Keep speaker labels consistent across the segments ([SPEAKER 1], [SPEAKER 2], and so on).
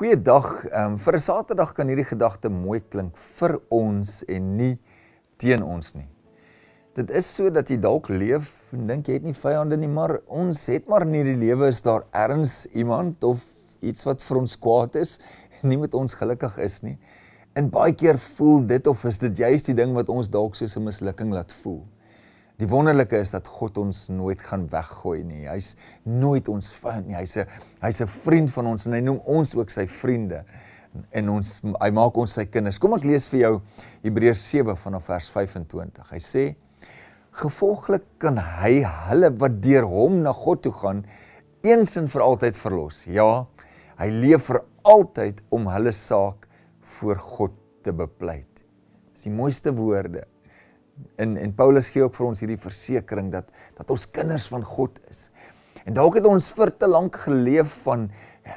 [SPEAKER 1] Goeiedag. Ehm um, vir 'n Saterdag kan hierdie gedagte mooi klink vir ons en nie teen ons nie. Dit is sodat jy dalk leef en dink jy het nie vyande nie, maar ons het maar in hierdie lewe is daar erns iemand of iets wat vir ons kwaad is en nie met ons gelukkig is nie. En baie keer voel dit of is dit juist die ding wat ons dalk soos 'n mislukking laat voel. Die wonderlike is dat God ons nooit gaan weggooi nie. Hy's nooit ons vyand nie. Hy's 'n hy's 'n vriend van ons en hy noem ons ook sy vriende. En ons hy maak ons sy kinders. Kom ek lees vir jou Hebreërs 7 vanaf vers 25. Hy sê: "Gevolglik kan hy hulle wat deur hom na God toe gaan, eens en vir altyd verlos." Ja, hy leef vir altyd om hulle saak voor God te bepleit. Dis die mooiste woorde En en Paulus gee ook vir ons hierdie versekering dat dat ons kinders van God is. En dalk het ons vir te lank geleef van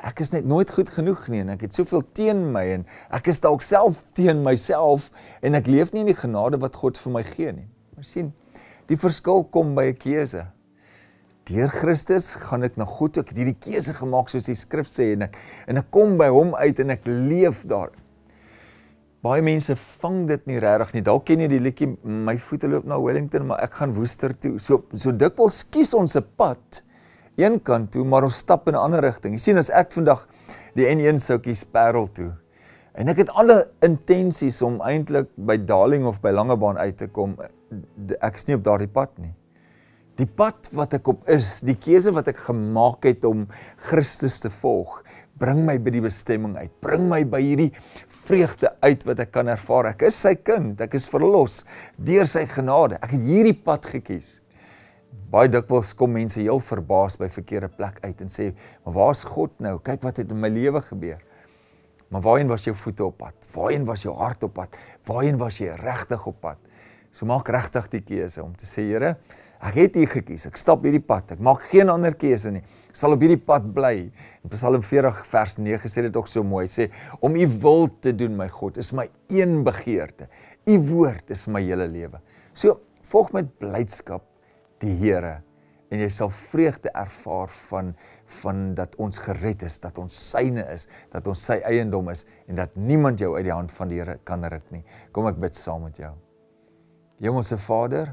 [SPEAKER 1] ek is net nooit goed genoeg nie en ek het soveel teen my en ek is dalk self teen myself en ek leef nie in die genade wat God vir my gee nie. Maar sien, die verskil kom by 'n keuse. Deur Christus gaan ek na God toe. Ek het hierdie keuse gemaak soos die skrif sê en ek en ek kom by hom uit en ek leef daarin baie mense vang dit nie regtig nie. Dalk ken jy die liedjie my voete loop na Wellington, maar ek gaan Woester toe. So so dikwels kies ons 'n pad een kant toe, maar ons stap in 'n ander rigting. Jy sien as ek vandag die N1 sou kies Parel toe. En ek het alle intensies om eintlik by Darling of by Langebaan uit te kom. Ek is nie op daardie pad nie die pad wat ek op is, die keuse wat ek gemaak het om Christus te volg, bring my by die bestemming uit. Bring my by hierdie vreugde uit wat ek kan ervaar. Ek is sy kind, ek is verlos deur sy genade. Ek het hierdie pad gekies. Baie dikwels kom mense heel verbaas by verkeerde plek uit en sê, "Maar waar's God nou? Kyk wat het in my lewe gebeur." Maar waarheen was jou voete op pad? Waarheen was jou hart op pad? Waarheen was jy regtig op pad? So maak regtig die keuse om te sê Here, ek het U gekies. Ek stap hierdie pad. Ek maak geen ander keuse nie. Ek sal op hierdie pad bly. In Psalm 40 vers 9 sê dit ook so mooi. Sê om U wil te doen, my God, is my een begeerte. U woord is my hele lewe. So volg met blydskap die Here en jy sal vreugde ervaar van van dat ons gered is, dat ons syne is, dat ons sy eiendom is en dat niemand jou uit die hand van die Here kan ruk nie. Kom ek bid saam met jou. Hemelse Vader,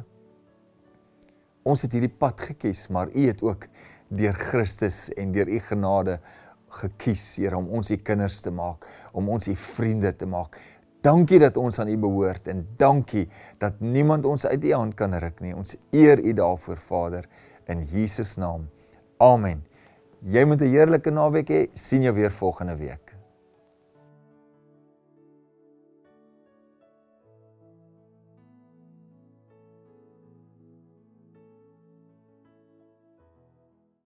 [SPEAKER 1] ons het hierdie pad gekies, maar U het ook deur Christus en deur U genade gekies, Here, om ons U kinders te maak, om ons U vriende te maak. Dankie dat ons aan U behoort en dankie dat niemand ons uit U hand kan ruk nie. Ons eer U daarvoor, Vader, in Jesus naam. Amen. Jy moet 'n heerlike naweek hê. He. Sien jou weer volgende week.